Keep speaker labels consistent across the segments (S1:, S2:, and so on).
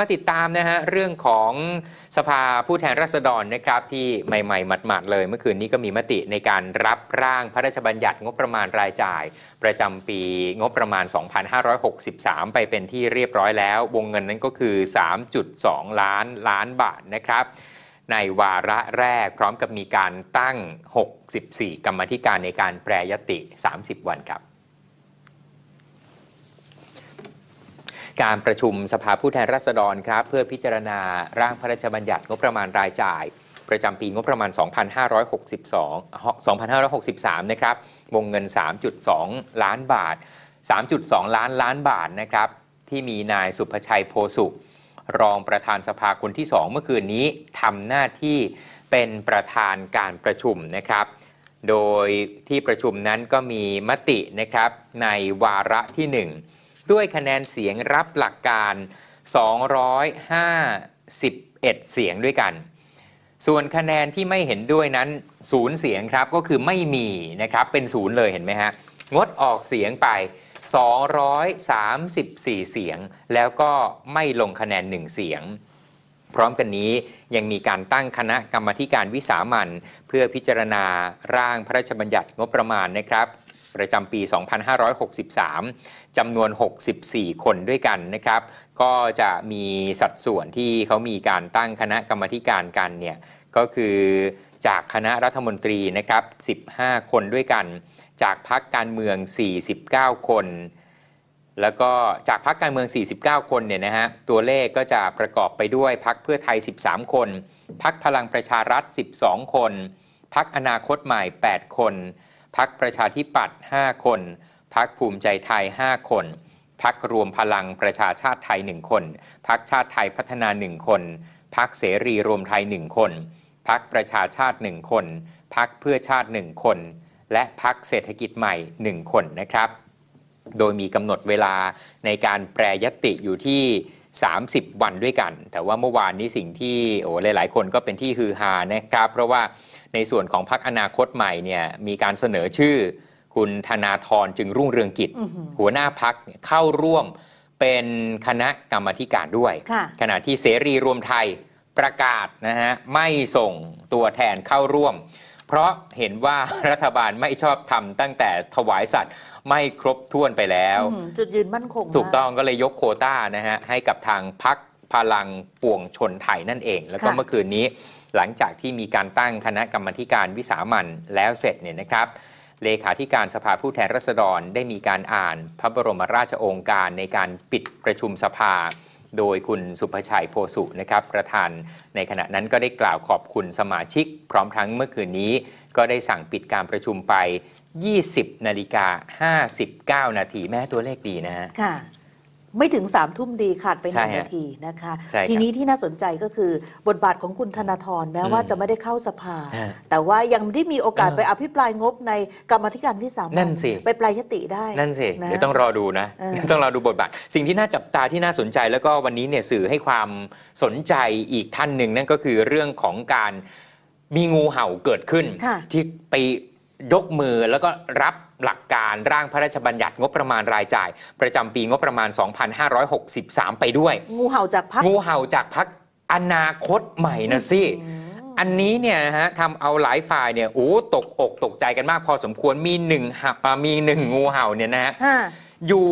S1: มาติดตามนะฮะเรื่องของสภาผู้แทนราษฎรนะครับที่ใหม่ ๆ หมัดๆ เลย เมื่อคืนนี้ก็มีมติในการรับร่างพระราชบัญญัติงบประมาณรายจ่ายประจำปีงบประมาณ 2563 ไปเป็นที่เรียบร้อยแล้ว วงเงินนั้นก็คือ 3.2 ล้านล้านบาทนะครับ ในวาระแรกพร้อมกับมีการตั้ง 64 กรรมธิการในการแปรยติ 30 วันครับการประชุมสภาผู้แทนราษฎรครับ เพื่อพิจารณาร่างพระราชบัญญัติงบประมาณรายจ่าย ประจำปีงบประมาณ 2562 2563 นะครับวงเงิน 3.2 ล้านบาท 3.2 ล้านล้านบาทนะครับ ที่มีนายสุภชัยโพสุ รองประธานสภาคนที่ 2เมื่อคืนนี้ทำหน้าที่เป็นประธานการประชุมนะครับ โดยที่ประชุมนั้นก็มีมตินะครับ ในวาระที่ 1ด้วยคะแนนเสียงรับหลักการ 251 เสียงด้วยกัน ส่วนคะแนนที่ไม่เห็นด้วยนั้นศูนย์เสียงครับ ก็คือไม่มีนะครับ เป็นศูนย์เลยเห็นไหมฮะ งดออกเสียงไป 234 เสียง แล้วก็ไม่ลงคะแนน 1 เสียง พร้อมกันนี้ยังมีการตั้งคณะกรรมการวิสามันเพื่อพิจารณาร่างพระราชบัญญัติงบประมาณนะครับประจำปี 2563 จำนวน 64 คนด้วยกันนะครับ ก็จะมีสัดส่วนที่เขามีการตั้งคณะกรรมการกันเนี่ย ก็คือจากคณะรัฐมนตรีนะครับ 15 คนด้วยกัน จากพักการเมือง 49 คน แล้วก็จากพักการเมือง 49 คนเนี่ยนะฮะ ตัวเลขก็จะประกอบไปด้วยพักเพื่อไทย 13 คน พักพลังประชารัฐ 12 คน พักอนาคตใหม่ 8 คนพักประชาธิปัตย์5คน พักภูมิใจไทย 5 คน พักรวมพลังประชาชาติไทย 1 คน พักชาติไทยพัฒนา 1 คนพักเสรีรวมไทย 1 คนพักประชาชาติ 1 คนพักเพื่อชาติ 1 คน และพักเศรษฐกิจใหม่ 1 คนนะครับโดยมีกำหนดเวลาในการแปรยติอยู่ที่30 วันด้วยกัน แต่ว่าเมื่อวานนี้สิ่งที่โอ้หลาย ๆ คนก็เป็นที่ฮือฮานะครับ เพราะว่าในส่วนของพรรคอนาคตใหม่เนี่ยมีการเสนอชื่อคุณธนาธรจึงรุ่งเรืองกิจ หัวหน้าพักเข้าร่วมเป็นคณะกรรมการด้วย ขณะที่เสรีรวมไทยประกาศนะฮะ ไม่ส่งตัวแทนเข้าร่วมเพราะเห็นว่ารัฐบาลไม่ชอบทำตั้งแต่ถวายสัตว์ ไม่ครบถ้วนไปแล้วจุดยืนมั่นคงถูกต้องก็เลยยกโคต้านะฮะ ให้กับทางพักพลังปวงชนไทยนั่นเอง แล้วก็เมื่อคืนนี้หลังจากที่มีการตั้งคณะกรรมการวิสามันแล้วเสร็จเนี่ยนะครับ เลขาธิการสภาผู้แทนราษฎรได้มีการอ่านพระบรมราชโองการในการปิดประชุมสภาโดยคุณสุภชัยโพสุนะครับ ประธานในขณะนั้นก็ได้กล่าวขอบคุณสมาชิก พร้อมทั้งเมื่อคืนนี้ ก็ได้สั่งปิดการประชุมไป 20นาฬิกา59นาทีแม่ตัวเลขดีนะค่ะไม่ถึงสามทุ่มดีขาดไปหนึ่งนาทีนะคะทีนี้ที่น่าสนใจก็คือบทบาทของคุณธนาธรแม้ว่าจะไม่ได้เข้าสภา แต่ว่ายังได้มีโอกาสไปอภิปรายงบในกรรมธิการที่สามันไปปลายยติได้นั่นสิเดี๋ยวต้องรอดูนะ ต้องรอดูบทบาท สิ่งที่น่าจับตาที่น่าสนใจ แล้วก็วันนี้เนี่ยสื่อให้ความสนใจอีกท่านหนึ่งนั่นก็คือเรื่องของการมีงูเห่าเกิดขึ้นที่ไปยกมือแล้วก็รับหลักการร่างพระราชบัญญัติงบประมาณรายจ่าย ประจำปีงบประมาณ 2563 ไปด้วยงูเห่าจากพักงูเห่าจากพักอนาคตใหม่นะสิอันนี้เนี่ยฮะทำเอาหลายฝ่ายเนี่ยโอ้ตกอกตกใจกันมากพอสมควรมีหนึ่งมีหนึ่งงูเห่าเนี่ยนะฮะอยู่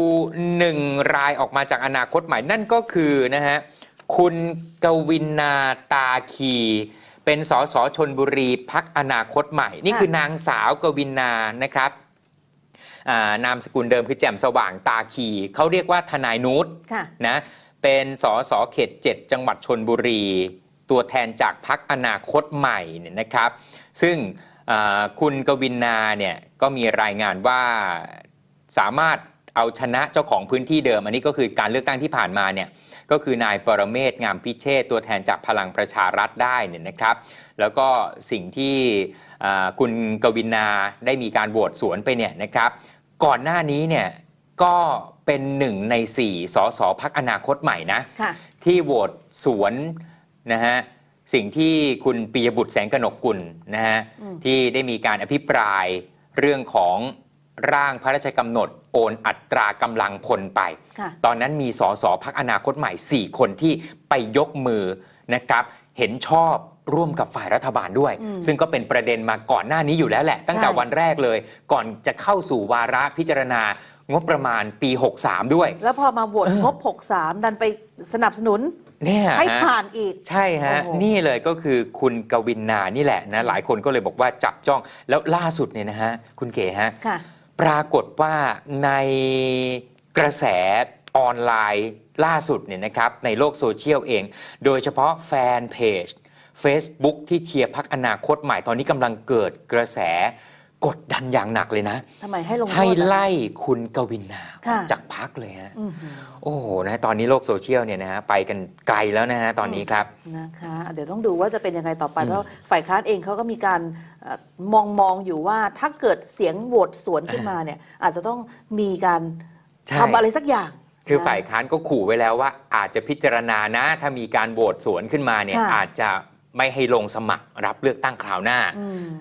S1: หนึ่งรายออกมาจากอนาคตใหม่นั่นก็คือนะฮะคุณกวินาตาคีเป็นสสชนบุรี พักอนาคตใหม่ นี่คือนางสาวกวินนานะครับ นามสกุลเดิมคือแจ่ม สว่างตาขีเขาเรียกว่าทนายนุชนะเป็นสสเขต7จังหวัดชนบุรี ตัวแทนจากพักอนาคตใหม่นี่นะครับ ซึ่งคุณกวินนาเนี่ยก็มีรายงานว่าสามารถเอาชนะเจ้าของพื้นที่เดิม อันนี้ก็คือการเลือกตั้งที่ผ่านมาเนี่ยก็คือนายปรเมศงามพิเชษตัวแทนจากพลังประชารัฐได้เนี่ยนะครับ แล้วก็สิ่งที่คุณกวินาได้มีการโหวตสวนไปเนี่ยนะครับ ก่อนหน้านี้เนี่ยก็เป็นหนึ่งในสี่สสพักอนาคตใหม่นะะที่โหวตสวนนะฮะสิ่งที่คุณปียบุตรแสงกนกกุลนะฮะที่ได้มีการอภิปรายเรื่องของร่างพระราชกำหนดโอนอัตรากำลังพลไป ตอนนั้นมีสสพักอนาคตใหม่ 4 คนที่ไปยกมือนะครับ เห็นชอบร่วมกับฝ่ายรัฐบาลด้วย ซึ่งก็เป็นประเด็นมาก่อนหน้านี้อยู่แล้วแหละ ตั้งแต่วันแรกเลย ก่อนจะเข้าสู่วาระพิจารณางบประมาณปี 63 ด้วย แล้วพอมาโหวตงบ 63 ดันไปสนับสนุนให้ผ่านอีก ใช่ฮะนี่เลยก็คือคุณกวินนานี่แหละนะหลายคนก็เลยบอกว่าจับจ้องแล้วล่าสุดเนี่ยนะฮะคุณเก๋ฮะปรากฏว่าในกระแสออนไลน์ล่าสุดเนี่ยนะครับในโลกโซเชียลเอง โดยเฉพาะแฟนเพจ Facebook ที่เชียร์พักอนาคตใหม่ตอนนี้กำลังเกิดกระแสกดดันอย่างหนักเลยนะ ทำไมให้ลงให้ไล่คุณกวินาจากพักเลยฮะโอ้โหนะ ตอนนี้โลกโซเชียลเนี่ยนะฮะ ไปกันไกลแล้วนะฮะ ตอนนี้ครับ นะคะ เดี๋ยวต้องดูว่าจะเป็นยังไงต่อไป เพราะฝ่ายค้านเองเขาก็มีการมองมองอยู่ว่าถ้าเกิดเสียงโหวตสวนขึ้นมาเนี่ย อาจจะต้องมีการทำอะไรสักอย่าง คือฝ่ายค้านก็ขู่ไว้แล้วว่า อาจจะพิจารณานะ ถ้ามีการโหวตสวนขึ้นมาเนี่ย อาจจะไม่ให้ลงสมัครรับเลือกตั้งคราวหน้า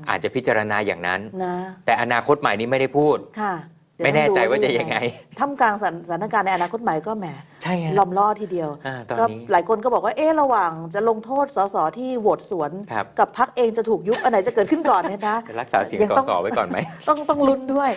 S1: อาจจะพิจารณาอย่างนั้นนะแต่อนาคตใหม่นี้ไม่ได้พูดค่ะไม่แน่ใจว่าจะยังไงท่ามกลางสถานการณ์ในอนาคตใหม่ก็แหมใช่ลอมล่อทีเดียว ก็หลายคนก็บอกว่า เอ๊ะ ระหว่างจะลงโทษสสที่โหวตสวน กับพักเองจะถูกยุบอันไหนจะเกิดขึ้นก่อนเนี่ยนะรักษาเสียงสสไว้ก่อนไหมต้องต้องลุ้นด้วย